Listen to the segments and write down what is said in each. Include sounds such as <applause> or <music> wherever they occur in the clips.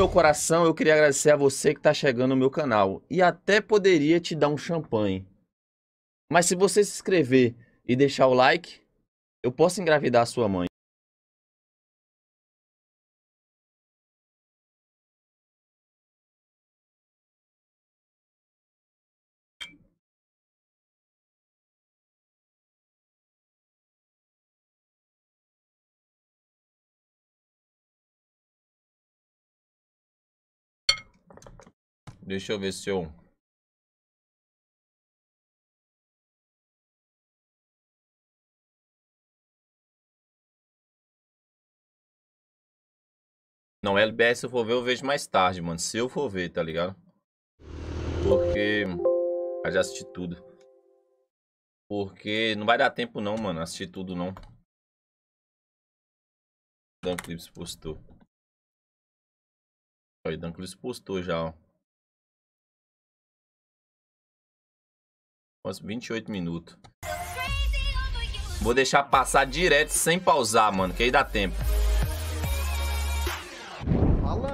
meu coração, eu queria agradecer a você que está chegando no meu canal. E até poderia te dar um champanhe. Mas se você se inscrever e deixar o like, eu posso engravidar a sua mãe. Deixa eu ver se eu... Não, LBS se eu for ver, eu vejo mais tarde, mano. Se eu for ver, tá ligado? Porque... Eu já assisti tudo. Porque não vai dar tempo não, mano. Assistir tudo não. Dan Clips postou. Aí, Dan postou já, ó. Nossa, 28 minutos. Vou deixar passar direto sem pausar, mano, que aí dá tempo.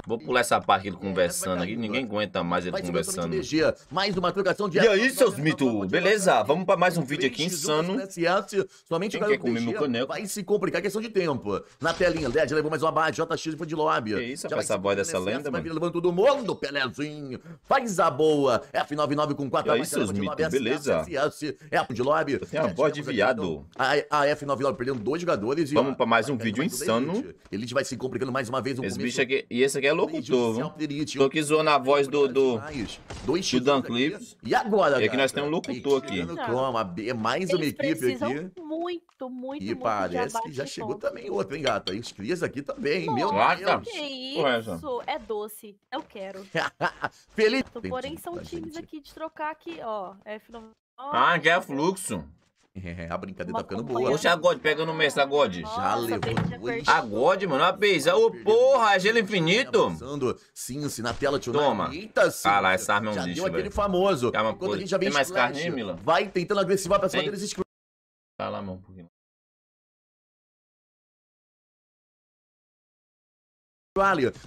Vou pular essa parte ele é, conversando aqui, ninguém aguenta mais ele conversando. Mais uma trocação de E aí, seus mitos, beleza? Vamos para mais um vídeo aqui insano. Somente Quem quer comer meu caneco? Vai se complicar, questão de tempo. Na telinha LED, levou mais uma barra, JX foi de lobby. Que isso, essa voz dessa lenda, mano. levando todo mundo, Pelezinho. Faz a boa. F99 com 4 E aí, seus mitos, beleza? É a de lobby. Tem então. a voz de viado. A F99 perdendo dois jogadores. Vamos para mais um vídeo insano. Elite vai se complicando mais uma vez. Esse bicho aqui, e esse aqui é locutor. Tô na voz do, do, do Dan Clips. E agora, É que nós temos um locutor tá aqui. Chroma, é mais uma equipe aqui. muito, muito, E parece que já chegou também outro, hein, gata? os Crias aqui também, Meu Deus. Que isso? É doce. Eu quero. <laughs> Feliz. Porém, são times aqui de trocar aqui, ó. F9. Ah, que é fluxo. É, a brincadeira tá, tá ficando boa. Poxa, a God, pega no mestre, a God. Já levou Agode A God, mano, uma vez. Tá Ô, porra, é gelo infinito. Sim, sim na tela, tio. Toma. Eita, Cincy. essa arma é um já lixo, aquele famoso. Calma, tá, Enquanto a gente já vem Tem mais carne, Milan? Vai tentando agressivar pra cima deles. Tá lá, mano.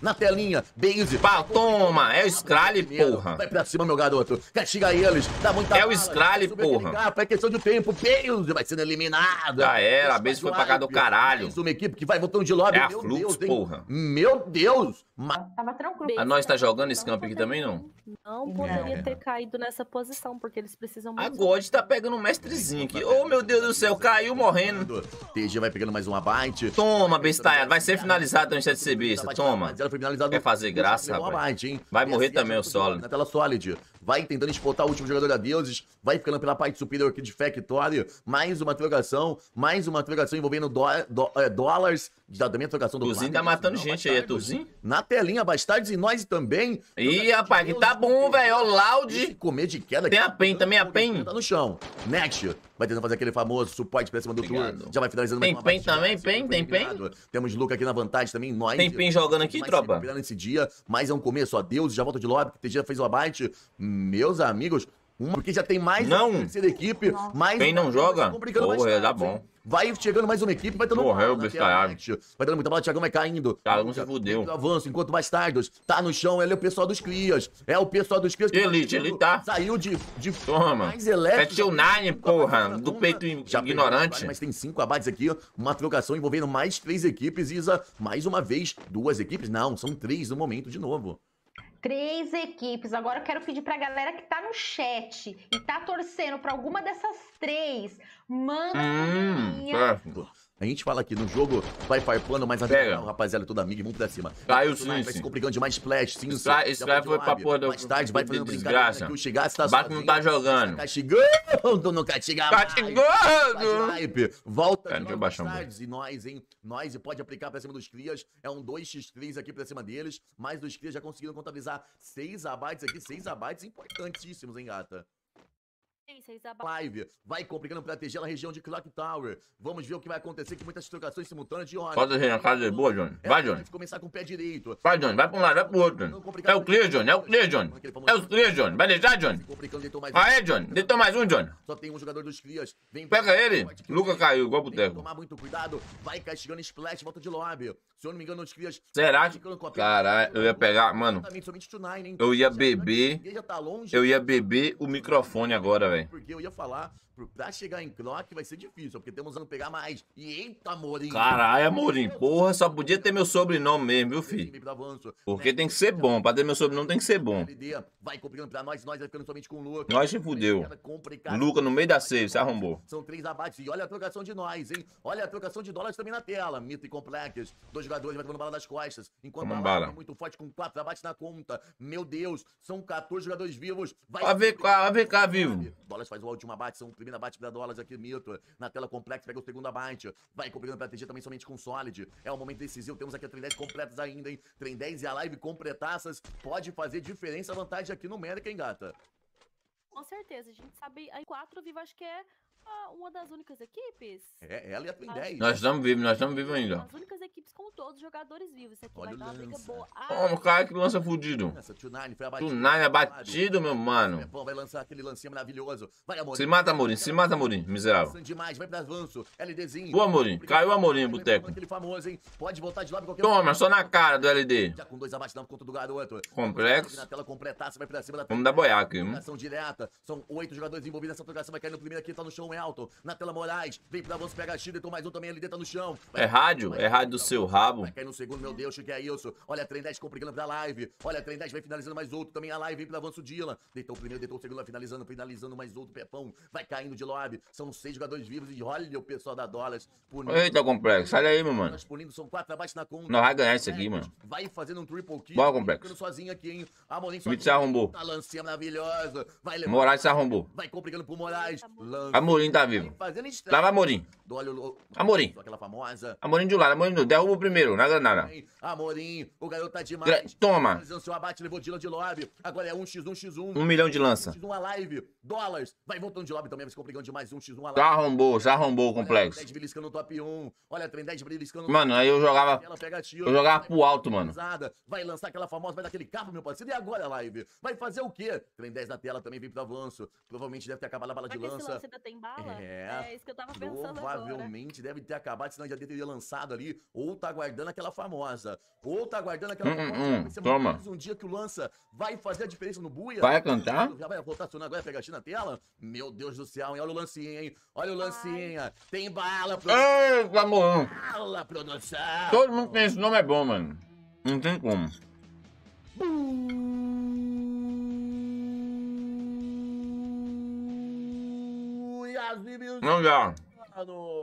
Na telinha, Base. Pá, toma, é o Scralle, porra. Vai pra cima, meu garoto. Castiga eles, dá muita É o Scralle, porra. É questão de tempo, Base vai sendo eliminado. Já era, a Base foi pra cá do caralho. Mais uma equipe que vai voltando de lobby. É a meu Flux, Deus, porra. Meu Deus. Tava tranquilo. A ah, nós tá jogando esse campo aqui também, não? Não poderia ter caído nessa posição, porque eles precisam... A God tá pegando um mestrezinho aqui. Ô, meu Deus do céu, caiu morrendo. TG vai pegando mais um abate. Toma, bestalhado. Vai ser finalizado antes de ser besta toma. ela foi finalizada. Quer fazer graça, rapaz. Vai morrer também o solo. Na tela Solid vai tentando expotar o último jogador da Deuses, vai ficando pela parte superior aqui de Factory, mais uma trocação, mais uma trocação envolvendo do, do, é, dólares, já também a trocação do Tuzinho tá matando não, gente aí, Tuzinho? Na telinha, Bastardes e nós também. Ih, rapaz, que tá bom, velho, ó, Loud. Comer de queda. Tem a PEN também, a PEN. Tá no chão. Next, vai tentando fazer aquele famoso suporte pra cima do Tour, já vai finalizando Tem PEN também, PEN, tem PEN. Temos Luca aqui na vantagem também, nós. Tem PEN jogando aqui, tropa. Nesse dia, mas é um começo, ó, Deus, já volta de lobby, que TG fez o abate, meus amigos, uma porque já tem mais não. terceira equipe, mais Quem não joga? Porra, mais dá tá bom. Vai chegando mais uma equipe, vai dando Morreu, é bola, Bestalhave. Vai dando muita bola, o Thiagão vai caindo. Thiagão se fudeu. avanço, enquanto Bastardos tá no chão, ele é o pessoal dos Crias. É o pessoal dos Crias. Elite, tá ele tá. Saiu de... de Toma. Mais elétrico. o Nine, porra, do peito já ignorante. Mas tem cinco abates aqui, uma trocação envolvendo mais três equipes. Isa, mais uma vez, duas equipes? Não, são três no momento de novo. Três equipes. Agora eu quero pedir para a galera que está no chat e está torcendo para alguma dessas três, manda hum, a minha. Certo. A gente fala aqui no jogo, vai farpando, mas a gente não, rapaziada, é todo amigo, vamos pra cima. Caiu o Vai se complicando demais, Splash, sim, Esse vai foi pra porra do. Mais tarde, vai fazendo brincadeira que o Shigatsu tá Bato não tá jogando. Tá Castigando, não castiga tá Castigando! Tá Volta Cara, de novo, tardes, e nós, hein? Nós, e pode aplicar pra cima dos crias. É um 2x3 aqui pra cima deles, mas dos crias já conseguiram contabilizar 6 abates aqui, 6 abates importantíssimos, hein, gata? Live, vai complicando pra TG na região de Clock Tower. Vamos ver o que vai acontecer com muitas trocações simultâneas de ordem. Pode ser, a casa é boa, Johnny. Vai, Johnny. começar com o pé direito. Vai, Johnny, vai pra um lado, vai pro outro. Johnny. É o clear, Johnny, é o clear, Johnny. É o clear, Johnny. Vai deixar, Johnny? Ah, Johnny. Deitou mais um, Johnny. Só tem um jogador dos Crias. Pega ele. Luca caiu, igual pro Teco. Tomar muito cuidado. Vai castigando splash, volta de lobby. Se eu não me engano, os Crias... Será que... Caralho, eu ia pegar... Mano, eu ia beber... Tá eu ia beber o microfone agora, velho também. Porque eu ia falar pra chegar em Croc vai ser difícil, porque temos ano pegar mais. E eita, Amorim! Caralho, Amorim, porra, só podia ter meu sobrenome mesmo, viu, filho? Né? Porque tem que ser bom, pra ter meu sobrenome tem que ser bom. Vai complicando pra nós, nós vai ficando somente com o Luca. Nós se fudeu. É Luca no meio da save, se arrombou. São três abates e olha a trocação de nós, hein? Olha a trocação de dólares também na tela. Mito e Complex, dois jogadores vai tomando bala das costas. Enquanto Toma a bala é muito forte com quatro abates na conta. Meu Deus, são 14 jogadores vivos. Vai, vai ver cá, vai ver cá, vivo. Dólares faz o último abate, são o primeiro domina bate da dólares aqui, Mito. Na tela complexa, pega o segundo abate. Vai complicando pra TG também somente com Solid. É o um momento decisivo. Temos aqui a Trem 10 completas ainda, hein? Trem 10 e a live completaças. Pode fazer diferença a vantagem aqui numérica, hein, gata? Com certeza. A gente sabe. Aí 4 vivo, acho que é uma das únicas equipes. É, ela e a Twin 10. Nós estamos vivos, nós estamos vivos ainda. As únicas equipes com todos os jogadores vivos. Isso aqui Olha vai dar uma briga boa. Ah, o cara que lança fudido. Tunai é abatido, meu mano. Bom, vai lançar aquele lancinho maravilhoso. Vai, Amorim. Se mata, Amorim. Se mata, Amorim. Miserável. Demais, vai pra avanço. LDzinho. Boa, Amorim. Caiu Amorim, boteco. Aquele famoso, hein? Pode voltar de lado qualquer Toma, só na cara do LD. Já com dois abaixo não conta do garoto. Complexo. Na tela completar, você vai pra cima da Vamos dar boiar aqui, São direta. São oito jogadores envolvidos nessa trocação. Vai cair no primeiro aqui, tá no chão é alto. Na tela Moraes, vem pra você pegar Chile, mais um também, ele deita no chão. é rádio, é rádio do seu rabo. Vai cair no segundo, meu Deus, o que é isso? Olha, 310 complicando pra live. Olha, 310 vai finalizando mais outro, também a live vem pra avanço Dila. Deitou o primeiro, deitou o segundo, finalizando, finalizando mais outro, Pepão. Vai caindo de lobby. São seis jogadores vivos e olha o pessoal da Dollars. Punindo. Eita, complexo, sai daí, meu mano. Punindo, são quatro abaixo na conta. Não vai ganhar isso aqui, é, mano. Vai fazendo um triple kill. Bora, complexo. sozinho aqui, hein? se arrombou. Tá lancinha maravilhosa. Vai Moraes se arrombou. Vai complicando pro Moraes. Lance. Amorim Mourinho tá vivo. Lá vai Amorim. Amorim de um lado, Amorim do Derruba o primeiro, na granada. Amorim, o garoto tá demais. Toma. Seu abate levou de lobby. Agora é 1x1, x1. 1 milhão de lança. 1x1 a live. Dólares. Vai voltando de lobby também, complicando demais. 1x1 a live. Já arrombou, já arrombou o complexo. 10 beliscando no top 1. Olha, trem 10 beliscando no Mano, aí eu jogava. Eu jogava pro alto, mano. Vai lançar aquela famosa, vai dar aquele carro, meu parceiro. E agora, live? Vai fazer o quê? Trem 10 na tela também vem pro avanço. Provavelmente deve ter acabado a bala de lança. Esse lance ainda tem é, é isso que eu tava pensando Provavelmente agora. deve ter acabado, senão já teria lançado ali, ou tá aguardando aquela famosa, ou tá aguardando aquela hum, famosa. Hum, toma. um dia que o lança vai fazer a diferença no Buia. Vai cantar? Já vai rotacionar agora, pegar na tela. Meu Deus do céu, hein? Olha o lancinha hein? Olha o lancinha Ai. Tem bala, produção. Ei, Samuel. Bala, produção. Todo mundo que tem esse nome é bom, mano. Não tem como. Uh. Não dá.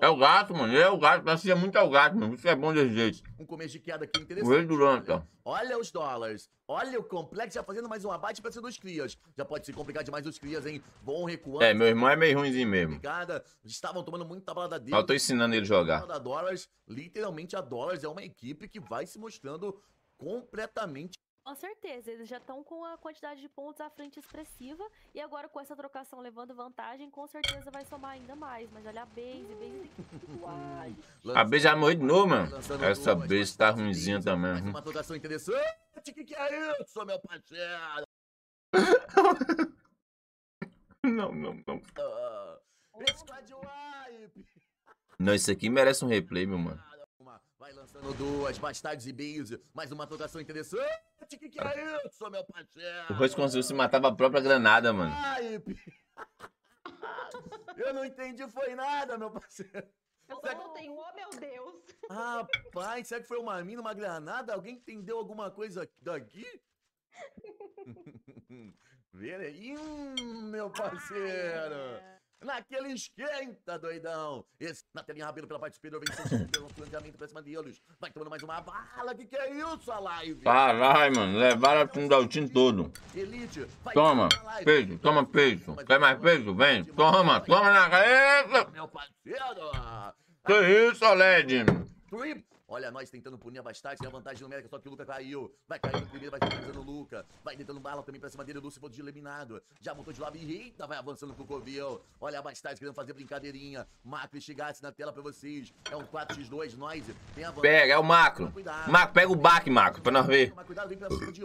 É o gato, mano. é o gato. Garcia é muito ao gato, mano. Isso é bom desse jeito. Um começo de queda aqui interessante. O rei Duranta. Né? Olha. os dólares. Olha o complexo já fazendo mais um abate para ser dos crias. Já pode se complicar demais os crias, hein? Vão recuando. É, meu irmão é meio ruimzinho mesmo. Complicada. Estavam tomando muita balada dele. Eu tô ensinando ele jogar. A dólares, literalmente a dólares é uma equipe que vai se mostrando completamente com certeza, eles já estão com a quantidade de pontos à frente expressiva. E agora com essa trocação levando vantagem, com certeza vai somar ainda mais. Mas olha a Base, Base Uai. A Base já morreu de novo, mano. Essa Base tá ruimzinha também. Mais uma trocação interessante. Que que é isso, meu parceiro? <laughs> não, não, não. Ah, não, isso aqui merece um replay, meu mano. Vai lançando duas, bastardos e Base. Mais uma trocação interessante. O que, que é isso, meu parceiro? O Rosto conseguiu se matar a própria granada, mano. Ai, eu não entendi, foi nada, meu parceiro. Eu só não tenho, oh meu Deus. Rapaz, será que foi uma mina, uma granada? Alguém entendeu alguma coisa daqui? <laughs> Vê hum, meu parceiro. Ah. Naquele esquenta, doidão! Esse telinha Rabelo pela parte superior vem sentindo pelo planejamento pra cima deles. Vai tomando mais uma bala, que que é isso, a live? Caralho, mano, levaram a time todo. Elite, toma, peito, toma peito. Quer mais peito? Vem, toma, toma na cabeça! Meu parceiro! Que isso, LED? Olha nós tentando punir Bastard, tem a vantagem numérica, só que o Luca caiu. Vai caindo primeiro, vai finalizando o Luca. Vai tentando bala também pra cima dele, o Lúcio foi eliminado. Já voltou de lado e eita, vai avançando com o Covil. Olha a Bastard querendo fazer brincadeirinha. Macro e na tela pra vocês. É um 4x2, nós. Tem a vantagem. Pega, é o Macro. Cuidado. Macro, pega o Bac, Macro, pra nós ver. Cuidado, vem pra cima de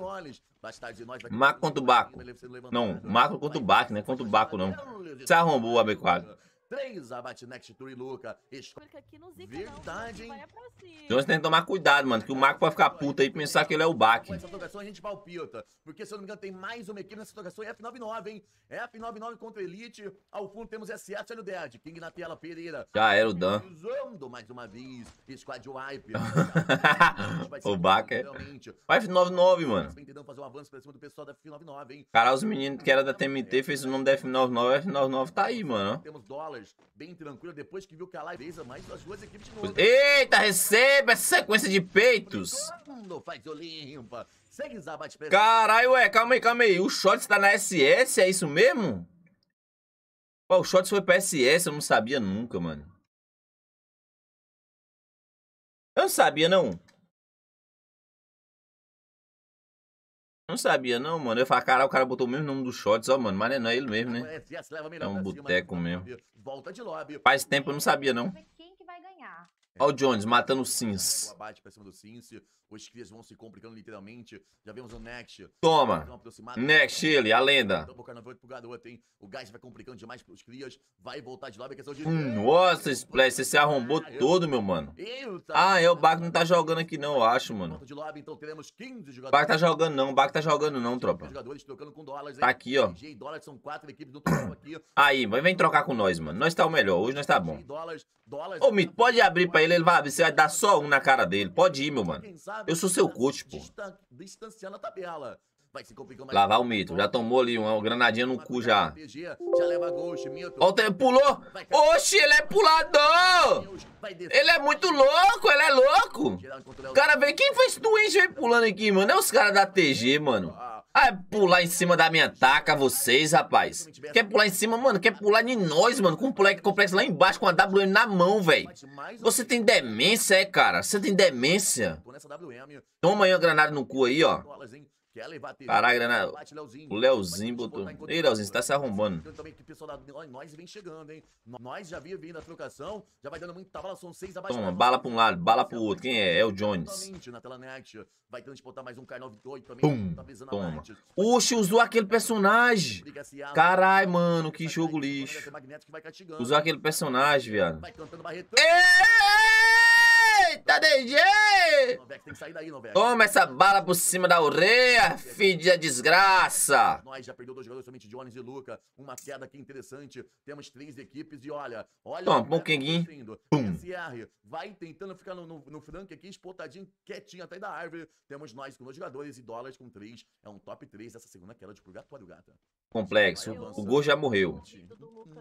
Bastard, nós. Macro contra o Baco. Não, Macro contra o Bac, né? Contra o Baco, não. Se arrombou o AB4. 3 a Batnext Tour e Luca. Verdade, hein? Então você tem que tomar cuidado, mano, que o Marco vai ficar puto aí e pensar que ele é o Baque. Essa tocação a gente palpita, porque se eu não me engano tem mais uma equipe nessa tocação, é F99, hein? É F99 contra Elite, ao fundo temos SF e Dead, King na tela, Pereira. Já era o Dan. Usando mais uma vez, Squad Wipe. <laughs> o Baque. É- vai F99, mano. Tentando fazer um avanço pra cima do pessoal da F99, hein? Cara, os meninos que era da TMT fez o nome da F99, F99 tá aí, mano. Temos dólares horas bem tranquila depois que viu que a live fez mais das duas equipes de novo. Eita, receba essa sequência de peitos. Mundo faz limpa. Segue Zabat Caralho, ué, calma aí, calma aí. O shots tá na SS, é isso mesmo? Pô, o shots foi pra SS, eu não sabia nunca, mano. Eu não sabia, não. Não sabia, não, mano. Eu falei, caralho, o cara botou o mesmo nome do shot, só, mano. Mas não é ele mesmo, né? É, é, é, é um boteco né? mesmo. Faz tempo eu não sabia, não. Olha o Jones matando o Sims. O abate pra cima do Sims. Os Crias vão se complicando literalmente. Já vemos o Next. Toma. Next ele, a lenda. Então, o gás vai complicando demais pros Crias. Vai voltar de questão é de... Hum, nossa, Splash, você se arrombou ah, todo, meu mano. Ah, é, o Baco não tá jogando aqui não, eu acho, mano. De lobby, então teremos 15 jogadores. O tá jogando não, o tá jogando não, tropa. Jogadores trocando com dólares, tá aqui, ó. são quatro equipes do <coughs> aqui. Aí, vem trocar com nós, mano. Nós tá o melhor, hoje nós tá bom. Ô, Mito, pode abrir pra ele, ele vai, ah, você vai dar só um na cara dele. Pode ir, meu mano. Eu sou seu coach, pô. Distanciando a tabela. Lá vai o mito. Já tomou ali uma granadinha no cu já. Olha, pulou. Oxi, ele é pulador. Ele é muito louco, ele é louco. Cara, vem quem foi esse doente vem pulando aqui, mano? É os caras da TG, mano. Ah, é pular em cima da minha taca, vocês, rapaz. Quer pular em cima, mano? Quer pular em nós, mano? Com um complexo lá embaixo, com a WM na mão, velho. Você tem demência, é, cara? Você tem demência? Toma aí uma granada no cu aí, ó. Quer levar TV. Caralho, né? O Leozinho botou. Ei, Leozinho, você tá se arrombando. também que pessoal da né? nós vem chegando, hein? Nós já vinha vindo a trocação, já vai dando muita bala, são seis abaixo. Toma, bala pra um lado, bala é pro outro. Quem é? É o Jones. Na tela net, vai mais um K98 também. Pum, né? tá toma. Oxe, usou aquele personagem. Caralho, mano, que jogo lixo. Usou aquele personagem, viado. Vai cantando barretão. Sai daí, Novek. Toma essa bala por cima da orelha, filho da desgraça. É nós já perdeu dois jogadores, somente de Jones e Luca. Uma queda aqui interessante. Temos três equipes e olha, olha. Toma, bom Kenguin. SR vai tentando ficar no, no, no Frank aqui, espotadinho, quietinho até da árvore. Temos nós com dois jogadores e dólares com três. É um top três dessa segunda queda de purgatório, gata. Complexo. O gol já morreu. Hum.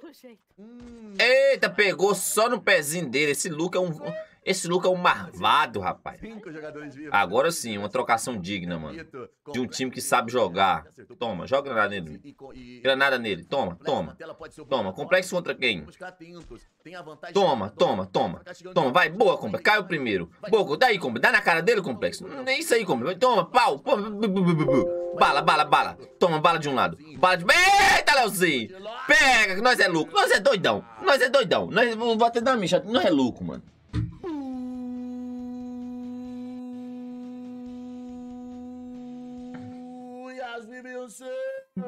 <laughs> Eita, pegou só no pezinho dele. Esse Luca é um. Esse Luca é um marvado, rapaz. Agora sim, uma trocação digna, mano. De um time que sabe jogar. Toma, joga granada nele. Granada nele. Toma, toma. Toma. Complexo contra quem? Toma, toma, toma. Toma, vai. Boa, Cai Caiu primeiro. Boa, daí, compra. Dá na cara dele, Complexo. É isso aí, compra. Toma, pau. pau. Bala, bala, bala. Toma, bala de um lado. Bala de... Eita, Leozinho! Pega, que nós é louco. Nós é doidão. Nós é doidão. Nós... vamos bater na micha. Nós é louco, mano. Yasmin Beyoncé!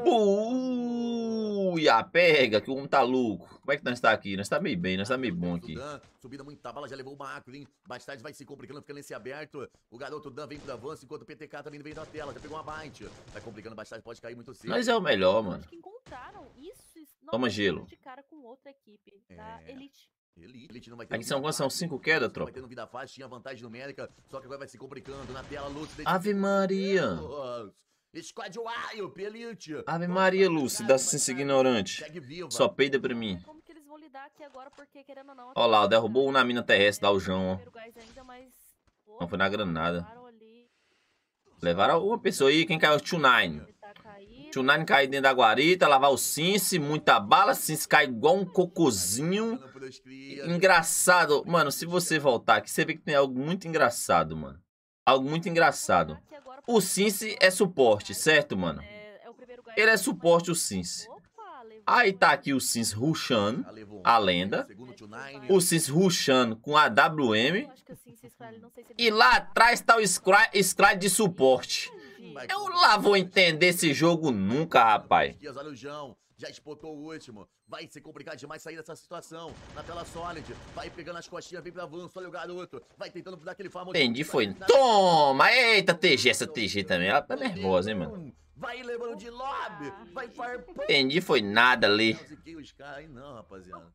Buia, pega, que o homem tá louco. Como é que nós tá aqui? Nós tá meio bem, nós tá meio bom aqui. Subida muito muita bala, já levou o macro, hein? Mais tarde vai se complicando, ficando nesse aberto. O garoto Dan vem pro avanço, enquanto o PTK também tá vem da tela, já pegou uma bite. Tá complicando bastante, pode cair muito cedo. Mas é o melhor, mano. Toma gelo. Tá? É. Elite, elite Aqui são quantas? São cinco quedas, tropa? Vai vida fácil, tinha vantagem numérica, só que agora vai se complicando na tela. luz. Ave Maria! Deus. Ave Maria, Lúcia, dá senso ignorante. Só peida pra mim. Como que eles vão lidar aqui agora, porque querendo ou não... Ó lá, derrubou um na mina terrestre, dá o João, ó. Não foi na granada. Levaram uma pessoa aí, quem caiu? o nine Tio-Nine tá caiu dentro da guarita, lavar o Cince, muita bala. Cince cai igual um cocôzinho. Engraçado. Mano, se você voltar aqui, você vê que tem algo muito engraçado, mano. Algo muito engraçado. O Cincy é suporte, certo, mano? É, é ele é suporte, o Cincy. Aí tá aqui o Sims Rushan, a lenda. O Sims Rushan com a WM. E lá atrás tá o Scry de suporte. Eu lá vou entender esse jogo nunca, rapaz já espotou o último. Vai ser complicado demais sair dessa situação. Na tela Solid, vai pegando as costinhas, vem pro avanço, olha o garoto. Vai tentando dar aquele famoso... Entendi, foi. Toma! Eita, TG, essa TG também. Ela tá nervosa, hein, mano. Vai levando de lobby, vai farpando. Entendi, foi nada ali. Não, rapaziada.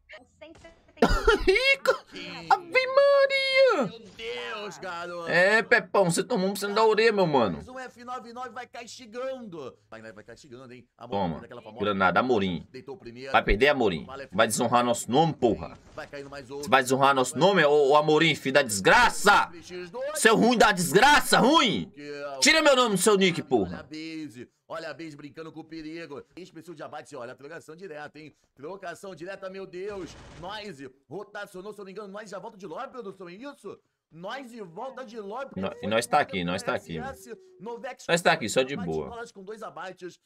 Rico! Ave Maria! Meu Deus, garoto! É, Pepão, você tomou um sendo da orelha, meu mano. Um F99 vai castigando. Vai, castigando, hein? Amorim, Toma, granada, Amorim. Vai perder, Amorim. Vai desonrar nosso nome, porra. Você vai desonrar nosso nome, ô, ô Amorim, filho da desgraça! Seu ruim da desgraça, ruim! É Tira meu nome do seu nick, porra. Olha a vez brincando com o perigo. Especial de abate, olha, trocação direta, hein? Trocação direta, meu Deus. Nós, rotacionou, se eu não me engano, nós já volta de Lobby, produção, é isso? Nós de volta de lobby. No, e nós está aqui, nós está aqui. Novex, nós está aqui, só de boa. Abates,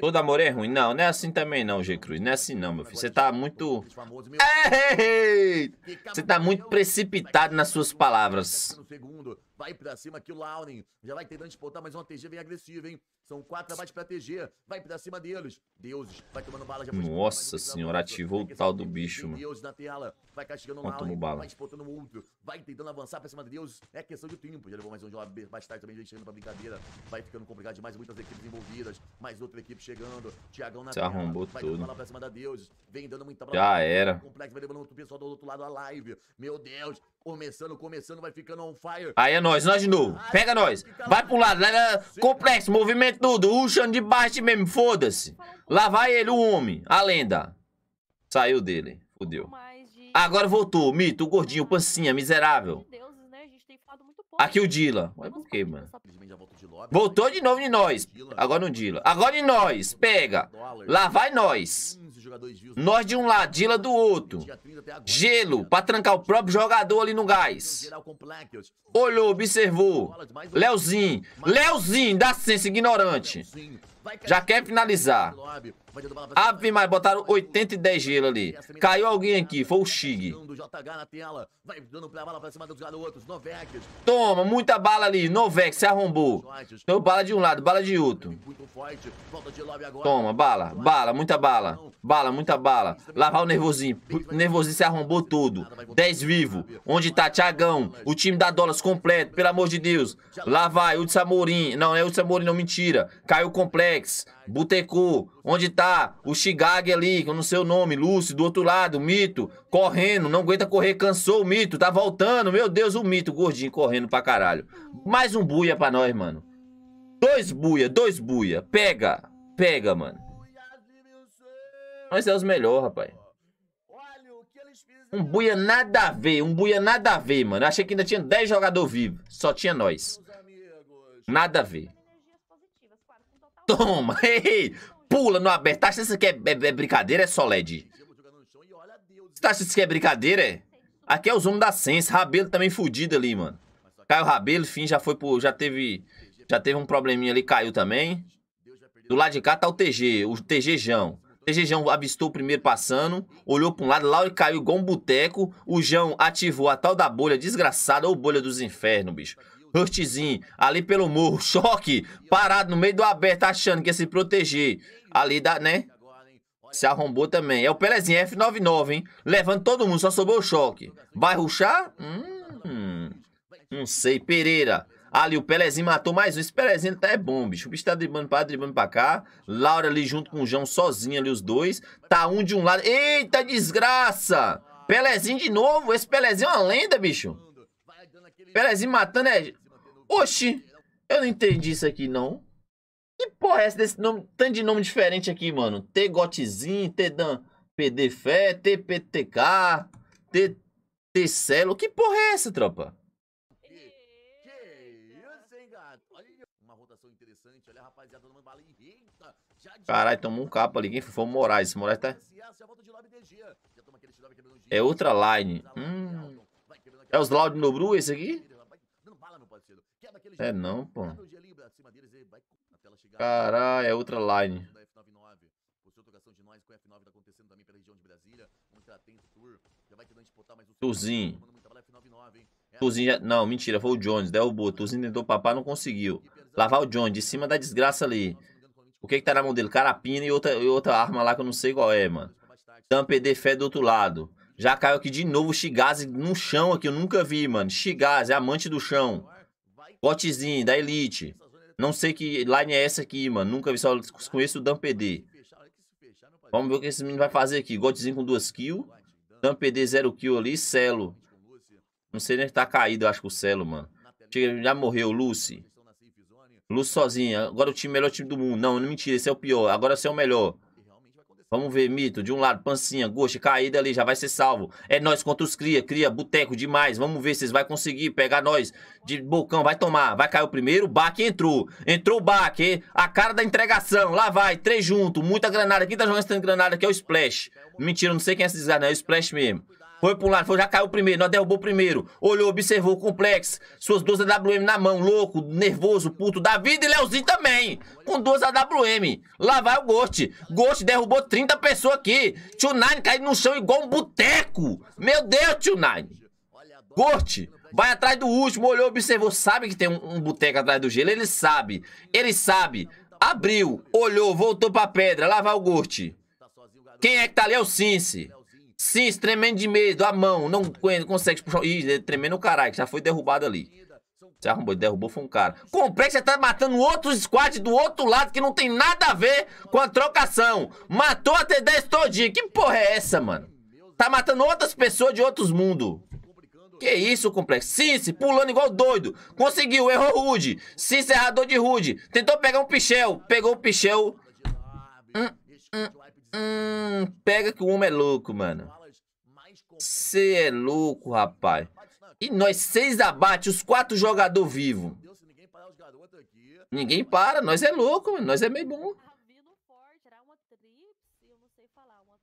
Todo amor é ruim. Não, não é assim também não, G Cruz. Não é assim não, meu filho. Você está muito... É, é, é. Você está muito precipitado nas suas palavras. Vai pra cima aqui o Lauren. Já vai tentando disputar, mas uma TG vem agressiva, hein? São quatro abates pra TG. Vai pra cima deles. Deuses. Vai tomando bala. Já Nossa senhora, ativou o tal do bicho, mano. Deus na tela. Vai castigando Bala. Vai disputando o outro. Vai tentando avançar pra cima de Deus. É questão de tempo. Já levou mais um job. Mais tarde também já chegando pra brincadeira. Vai ficando complicado demais. Muitas equipes envolvidas. Mais outra equipe chegando. Tiagão na Se tela. arrombou vai tudo. Pra cima da Deus. Vem dando muita Já era. Complexo. Vai levando o pessoal do outro lado a live. Meu Deus. Começando, começando, vai ficando on fire. Aí é nós, nós de novo. Pega nós. Vai pro lado, lá, complexo, movimento tudo. Ruxando de baixo mesmo, foda-se. Lá vai ele, o homem, a lenda. Saiu dele, fodeu. Agora voltou, mito, o gordinho, o pancinha, miserável. Né? Aqui o Dila. Mas por quê, mano? Voltou de novo de nós. Agora no Dila. Agora de nós, pega. Lá vai nós. Nós de um lado, Dila do outro. Gelo, para trancar o próprio jogador ali no gás. Então, Olhou, observou. Leozinho, Leozinho, dá senso, ignorante. Já quer finalizar. Ave ah, mas botaram 80 e 10 gelo ali. Caiu alguém aqui, foi o Chig. Toma, muita bala ali. Novex, se arrombou. Deu então, bala de um lado, bala de outro. Toma, bala, bala, muita bala. Bala, muita bala. Lavar o nervosinho. Nervosinho se arrombou todo. 10 vivo. Onde tá Tiagão? O time da Dolas completo, pelo amor de Deus. Lá vai, o de Samorim. Não, é o de Samorim, não, mentira. Caiu o complexo. Botecu, onde tá o Shigag ali, que eu não sei o nome, Lúcio, do outro lado, Mito, correndo, não aguenta correr, cansou o Mito, tá voltando, meu Deus, o Mito, gordinho, correndo pra caralho. Mais um buia pra nós, mano. Dois buia, dois buia, pega, pega, mano. Nós é os melhores, rapaz. Um buia nada a ver, um buia nada a ver, mano. achei que ainda tinha 10 jogadores vivos, só tinha nós. Nada a ver. Toma! <laughs> Ei! Pula no aberto. Tá achando isso aqui é, é, é brincadeira, é só LED? Você tá achando isso aqui é brincadeira, é? Aqui é os homens da Sense. Rabelo também fudido ali, mano. Caiu o Rabelo, fim, já foi por... Já teve... Já teve um probleminha ali, caiu também. Do lado de cá tá o TG, o TG Jão. TG Jão avistou o primeiro passando, olhou pra um lado, lá e caiu igual um boteco. O Jão ativou a tal da bolha desgraçada, ou bolha dos infernos, bicho. Rushzinho, ali pelo morro, choque, parado no meio do aberto, achando que ia se proteger. Ali da né? Se arrombou também. É o Pelezinho, F99, hein? Levando todo mundo, só sobrou o choque. Vai ruxar? Hum, não sei. Pereira. Ali o Pelezinho matou mais um. Esse Pelezinho tá é bom, bicho. O bicho tá driblando pra lá, driblando pra cá. Laura ali junto com o João, sozinho ali os dois. Tá um de um lado. Eita, desgraça! Pelezinho de novo. Esse Pelezinho é uma lenda, bicho. Pelezinho matando é Oxi! Eu não entendi isso aqui, não. Que porra é essa desse nome, tanto de nome diferente aqui, mano? T-Gotezinho, T-Dan, PD-Fé, TPTK, T-Celo. Que porra é essa, tropa? É, Caralho, tomou um capa ali. Quem foi? Foi o Moraes. Moraes tá... É outra é line. Hum. É os Loud Nobru esse aqui? É não, né? pô. Caralho, né? é outra line. Tuzinho. Tá Tuzinho é assim, Não, mentira, foi o Jones, derrubou. Né? Tuzinho tentou papar, não conseguiu. Lavar o tá Jones, de cima da desgraça ali. O que que tá na mão dele? Carapina e outra, e outra arma lá que eu não sei qual é, mano. Tá? Tampa de fé do outro lado. Já caiu aqui de novo o Shigazi no chão aqui, eu nunca vi, mano. Shigaze, é amante do chão. Lotezinho, da Elite. Não sei que line é essa aqui, mano. Nunca vi, só conheço o Dan PD. Vamos ver o que esse menino vai fazer aqui. Gotezinho com duas kills. Dan PD 0 kill ali. Celo. Não sei nem que tá caído, acho que o Celo, mano. Chega, já morreu, Lucy. Lucy sozinha. Agora o time melhor time do mundo. Não, não mentira, esse é o pior. Agora você é o melhor. Vamos ver, Mito. De um lado, Pancinha, Goxa, caída ali, já vai ser salvo. É nós contra os Cria, Cria, Boteco demais. Vamos ver se eles vão conseguir pegar nós. De bocão, vai tomar. Vai cair o primeiro, o Baque entrou. Entrou o Baque, a cara da entregação. Lá vai, três junto, muita granada. Quem tá jogando essa granada aqui é o Splash. Mentira, não sei quem é esse desgraça, é o Splash mesmo. Foi pro lado, foi, já caiu primeiro, nós derrubou primeiro. Olhou, observou o complexo, suas duas AWM na mão, louco, nervoso, puto da vida e Leozinho também, com duas AWM. Lá vai o Ghost. Ghost derrubou 30 pessoas aqui. Tio Nine caiu no chão igual um boteco. Meu Deus, Tio Nine. Ghost, vai atrás do último, olhou, observou, sabe que tem um, um boteco atrás do gelo, ele sabe. Ele sabe. Abriu, olhou, voltou pra pedra, lá vai o Ghost. Quem é que tá ali é o Cince. Sim, tremendo de medo, a mão, não consegue puxar. Ih, é tremendo o caralho, já foi derrubado ali. Se arrombou, derrubou, foi um cara. Complexo tá matando outros squad do outro lado que não tem nada a ver com a trocação. Matou a T10 todinha. Que porra é essa, mano? Tá matando outras pessoas de outros mundos. Que isso, complexo. Cince, pulando igual doido. Conseguiu, errou Rude. Cince, errador de Rude. Tentou pegar um pichel. Pegou o pichel. Hum, hum, hum. Pega que o homem é louco, mano. Você é louco, rapaz. E nós seis abate, os quatro jogadores vivos. Ninguém para, nós é louco, nós é meio bom.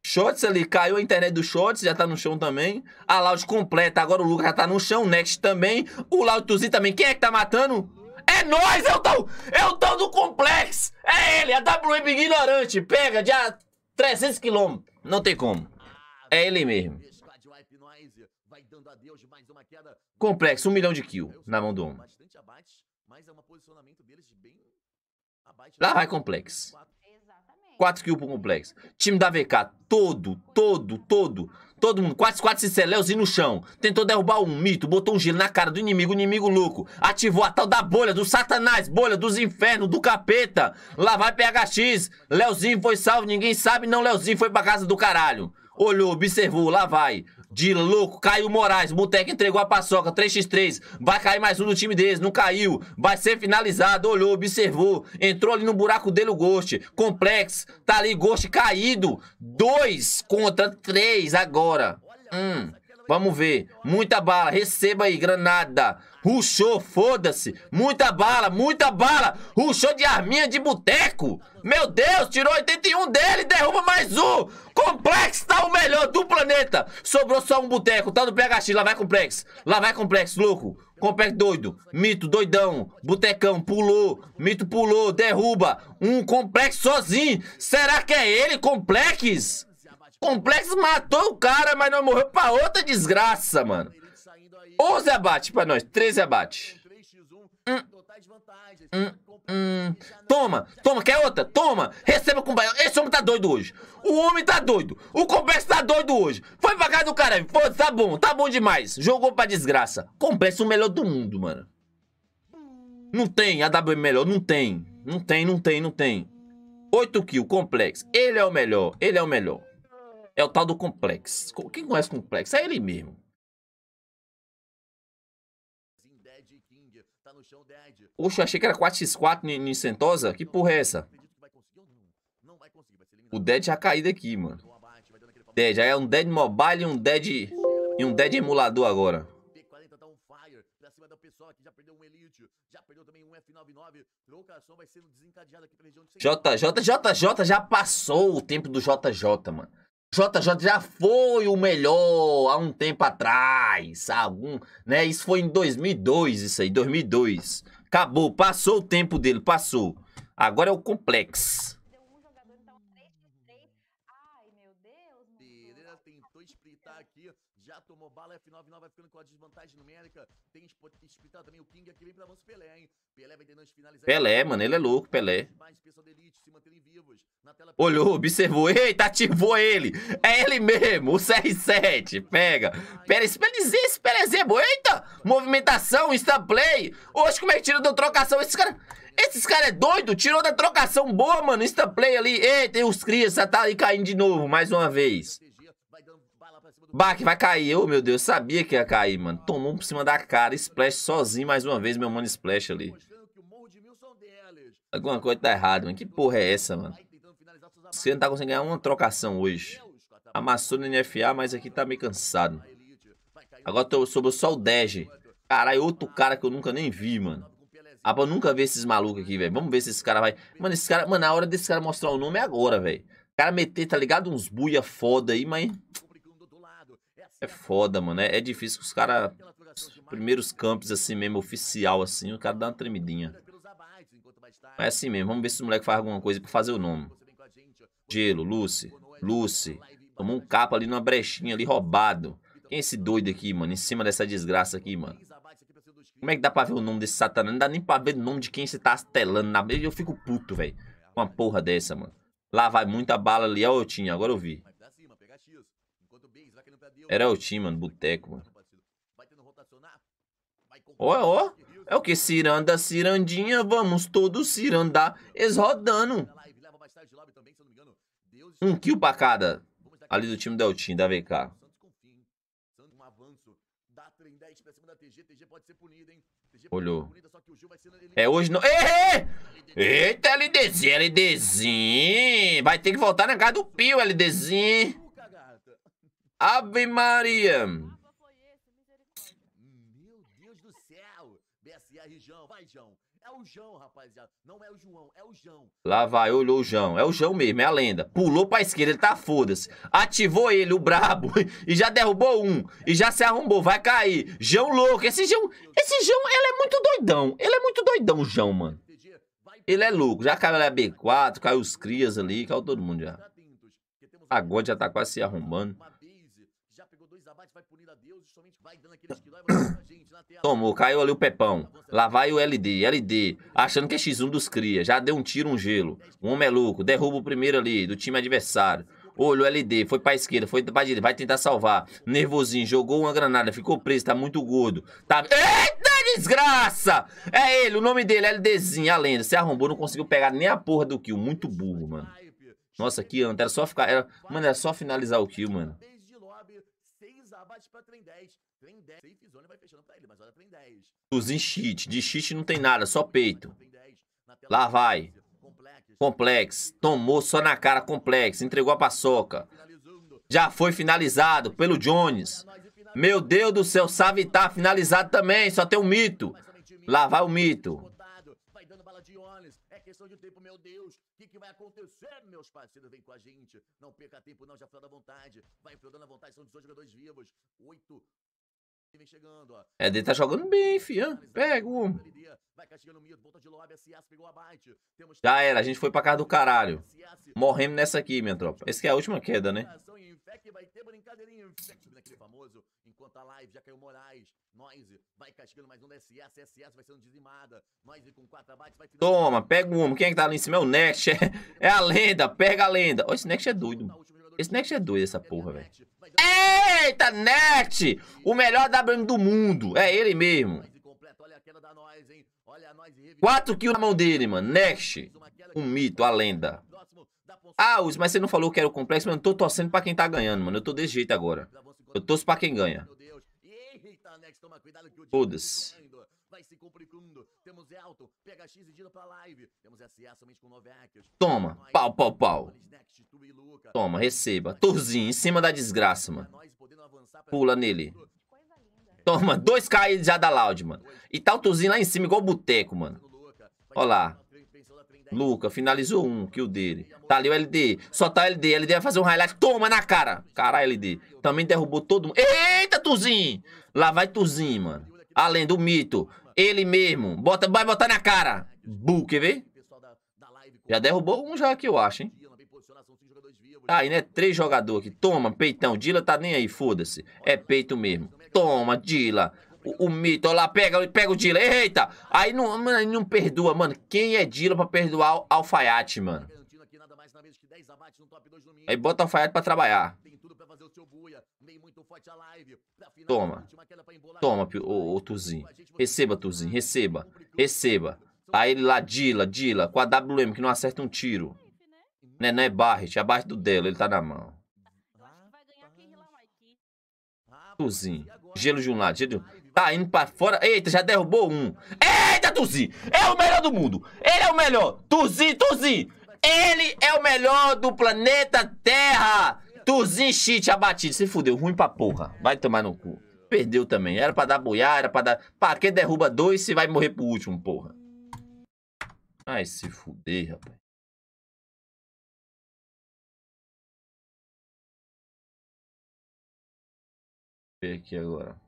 Shorts ali, caiu a internet do Shorts, já tá no chão também. A Loud completa, agora o Lucas já tá no chão, o Next também. O Loudtuzinho também, quem é que tá matando? É nós, eu tô, eu tô no complexo. É ele, a é WM ignorante, pega já 300 quilômetros. Não tem como, é ele mesmo. Complexo, um milhão de kill na mão do homem. É lá vai complexo. 4 kills pro complexo. Time da VK, todo, todo, todo. Todo mundo, quase 4 é Leozinho no chão. Tentou derrubar um mito, botou um giro na cara do inimigo, inimigo louco. Ativou a tal da bolha, do satanás, bolha dos infernos, do capeta. Lá vai PHX. Leozinho foi salvo, ninguém sabe, não. Leozinho foi pra casa do caralho. Olhou, observou, lá vai de louco. Caiu Moraes. Boteca entregou a paçoca. 3x3. Vai cair mais um do time deles. Não caiu. Vai ser finalizado. Olhou, observou. Entrou ali no buraco dele o Ghost. Complex, Tá ali, Ghost caído. 2 contra 3 agora. Hum. Vamos ver. Muita bala. Receba aí, granada. Ruxou, foda-se. Muita bala, muita bala. Ruxou de arminha de boteco. Meu Deus, tirou 81 dele, derruba mais um. Complexo tá o melhor do planeta. Sobrou só um boteco, tá no PHX. Lá vai complexo. Lá vai complexo, louco. Complexo doido. Mito, doidão. Botecão, pulou. Mito pulou, derruba. Um complexo sozinho. Será que é ele, complexo? Complexo matou o cara, mas não morreu pra outra desgraça, mano. 11 abates pra nós, 13 abates. Hum, hum, hum. Toma, toma, quer outra? Toma, receba com baião. Esse homem tá doido hoje. O homem tá doido. O complexo tá doido hoje. Foi pra casa do caralho. Foda-se, tá bom, tá bom demais. Jogou pra desgraça. Complexo é o melhor do mundo, mano. Não tem AWM melhor, não tem. Não tem, não tem, não tem. 8 kills, complexo. Ele é o melhor, ele é o melhor. É o tal do complexo. Quem conhece complexo? É ele mesmo. Eu achei que era 4x4 em Sentosa. Que porra é essa? O Dead já caiu daqui, mano. Dead, aí é um Dead Mobile e um Dead... E um Dead emulador agora. JJJJ já passou o tempo do JJ, mano. JJ já foi o melhor há um tempo atrás, algum, né? Isso foi em 2002, isso aí, 2002. Acabou, passou o tempo dele, passou. Agora é o complexo. f vai ficando com a desvantagem numérica. Tem também o King aqui, vem pra avanço Pelé, hein? Pelé vai tentando finalizar. Pelé, mano, ele é louco, Pelé. Olhou, observou, eita, ativou ele. É ele mesmo, o CR7, pega. Pera, esse Pelezinho, esse Pelezinho é Eita, movimentação, insta play. Hoje como é que tira da trocação esse cara... Esses cara é doido, tirou da trocação boa, mano. Insta play ali. Eita, os crias tá ali caindo de novo, mais uma vez. Bah, que vai cair. Oh, meu Deus, sabia que ia cair, mano. Tomou por cima da cara. Splash sozinho mais uma vez, meu mano Splash ali. Alguma coisa tá errada, mano. Que porra é essa, mano? Você não tá conseguindo ganhar uma trocação hoje. Amassou no NFA, mas aqui tá meio cansado. Agora tô, sobrou só o Dege. Caralho, outro cara que eu nunca nem vi, mano. Ah, pra eu nunca ver esses malucos aqui, velho. Vamos ver se esse cara vai... Mano, esse cara... Mano, a hora desse cara mostrar o nome é agora, velho. O cara meter, tá ligado? Uns buia foda aí, mas... É foda, mano. É, é difícil que os caras. Primeiros campos, assim mesmo, oficial, assim, o cara dá uma tremidinha. Mas é assim mesmo. Vamos ver se o moleque faz alguma coisa pra fazer o nome. Gelo, Lucy. Lucy. Tomou um capa ali numa brechinha ali, roubado. Quem é esse doido aqui, mano? Em cima dessa desgraça aqui, mano. Como é que dá pra ver o nome desse satanás? Não dá nem pra ver o nome de quem você tá astelando na Eu fico puto, velho. Uma porra dessa, mano. Lá vai muita bala ali. Ó, eu tinha, agora eu vi. Era o time, mano. Boteco, mano. Ó, ó. É o que? Ciranda, cirandinha. Vamos todos cirandar. Eles rodando. Um kill pra cada. Ali do time do Eltim, da VK. Olhou. É hoje não. É, é. Eita, LDzinho, LDzinho. Vai ter que voltar na casa do Pio, LDzinho. Ave Maria! Meu Deus do céu! BSR João, vai, João. É o João, rapaziada. Não é o João, é o João. Lá vai, olhou o João. É o João mesmo, é a lenda. Pulou pra esquerda, ele tá foda-se. Ativou ele, o brabo. <laughs> E já derrubou um. E já se arrombou, vai cair. João louco. Esse João, esse João, ele é muito doidão. Ele é muito doidão, o João, mano. Ele é louco. Já caiu a B4, caiu os crias ali, caiu todo mundo já. Agora já tá quase se arrombando vai punir a Deus e somente vai dando aqueles que dói, gente na tela. Tomou, caiu ali o Pepão. Tá Lá vai o LD, LD, achando que é X1 dos cria. Já deu um tiro, um gelo. O homem é louco, derruba o primeiro ali, do time adversário. Olha o LD, foi pra esquerda, foi pra direita, vai tentar salvar. Nervosinho, jogou uma granada, ficou preso, tá muito gordo. Tá... Eita! desgraça! É ele, o nome dele, LDzinho, a lenda. Se arrombou, não conseguiu pegar nem a porra do kill. Muito burro, mano. Nossa, que anta. Era só ficar. Era, mano, era só finalizar o kill, mano pra trem 10. Trem 10. Safe zone vai fechando pra ele, mas olha trem 10. Usem cheat. De cheat não tem nada, só peito. Lá vai. Complex. Tomou só na cara, Complex. Entregou a paçoca. Já foi finalizado pelo Jones. Meu Deus do céu, Savitar tá finalizado também. Só tem um mito. Lá vai o mito que, que vai acontecer, meus parceiros? Vem com a gente. Não perca tempo, não. Já foi da vontade. Vai enfrentando a vontade. São 18 jogadores vivos. 8 é, tá jogando bem, fia. É, pega um. Já era, a gente foi pra casa do caralho. Morremos nessa aqui, minha tropa. Esse que é a última queda, né? Toma, pega um. Quem é que tá ali em cima? É o Next. É, é a lenda, pega a lenda. Oh, esse Next é doido. Tá, esse Next é doido, essa porra, velho. Eita, Next! O melhor da do mundo. É ele mesmo. 4 kills na mão dele, mano. Next. Um mito, a lenda. Ah, mas você não falou que era o complexo, mano. Eu tô torcendo pra quem tá ganhando, mano. Eu tô desse jeito agora. Eu torço pra quem ganha. Foda-se. Toma. Pau, pau, pau. Toma, receba. Torzinho, em cima da desgraça, mano. Pula nele. Toma, 2k já da Loud, mano. E tá o Tuzinho lá em cima, igual o Boteco, mano. Olha lá. Luca, finalizou um, kill dele. Tá ali o LD. Só tá o LD. LD vai fazer um highlight. Toma na cara. Caralho, LD. Também derrubou todo mundo. Eita, Tuzinho. Lá vai Tuzinho, mano. Além do mito. Ele mesmo. Bota, vai botar na cara. Bu, quer ver? Já derrubou um já aqui, eu acho, hein? Tá aí, né? Três jogadores aqui. Toma, peitão. Dila tá nem aí, foda-se. É peito mesmo. Toma, Dila. O, o mito, olha lá, pega, pega o Dila. Eita! Aí não, mano, não perdoa, mano. Quem é Dila pra perdoar o alfaiate, mano? Aí bota o alfaiate pra trabalhar. Toma. Toma, ô, ô Tuzinho. Receba, Tuzinho, receba. Receba. Aí ele lá, Dila, Dila, com a WM que não acerta um tiro. Né, não é Barret, é Barret do Delo, ele tá na mão. Tuzinho. Gelo de um lado, gelo de um. Tá indo pra fora. Eita, já derrubou um. Eita, Tuzi! É o melhor do mundo! Ele é o melhor! Tuzi, Tuzi! Ele é o melhor do planeta Terra! Tuzi cheat abatido. Se fudeu, ruim pra porra. Vai tomar no cu. Perdeu também. Era pra dar boiada, era pra dar. Pra que derruba dois se vai morrer pro último, porra? Ai, se fuder, rapaz. ver aqui agora.